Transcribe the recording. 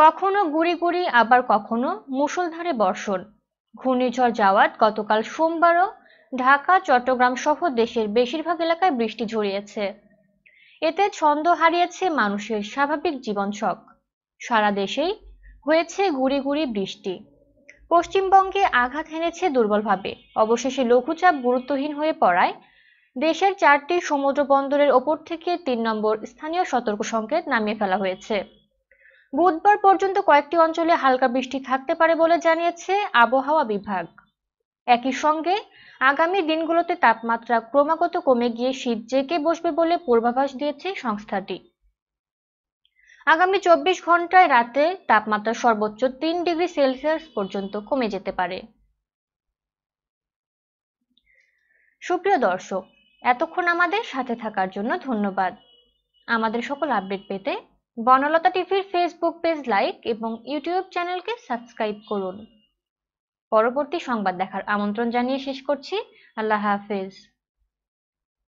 কখনো গুড়ি গুড়ি আবার কখনো মুষলধারে বর্ষণ ঘূর্ণিঝড় যাওয়াত গতকাল সোমবারও ঢাকা চট্টগ্রাম সহ দেশের বেশিরভাগ এলাকায় বৃষ্টি ঝরিয়েছে এতে ছন্দ হারিয়েছে মানুষের স্বাভাবিক জীবন শখ সারা দেশেই হয়েছে গুড়ি গুড়ি বৃষ্টি পশ্চিমবঙ্গে আঘাত হেনেছে দুর্বলভাবে অবশেষে লঘুচাপ গুরুত্বহীন হয়ে পড়ায় দেশের চারটি সমুদ্র বন্দরের ওপর থেকে তিন নম্বর স্থানীয় সতর্ক সংকেত নামিয়ে ফেলা হয়েছে বুধবার পর্যন্ত কয়েকটি অঞ্চলে হালকা বৃষ্টি থাকতে পারে বলে জানিয়েছে আবহাওয়া বিভাগ একই সঙ্গে আগামী দিনগুলোতে তাপমাত্রা ক্রমাগত কমে গিয়ে শীত জেঁকে বসবে বলে পূর্বাভাস দিয়েছে সংস্থাটি আগামী চব্বিশ ঘন্টায় রাতে তাপমাত্রা সর্বোচ্চ তিন ডিগ্রি সেলসিয়াস পর্যন্ত কমে যেতে পারে সুপ্রিয় দর্শক এতক্ষণ আমাদের সাথে থাকার জন্য ধন্যবাদ আমাদের সকল আপডেট পেতে বনলতা টিভির ফেসবুক পেজ লাইক এবং ইউটিউব চ্যানেলকে সাবস্ক্রাইব করুন পরবর্তী সংবাদ দেখার আমন্ত্রণ জানিয়ে শেষ করছি আল্লাহ হাফেজ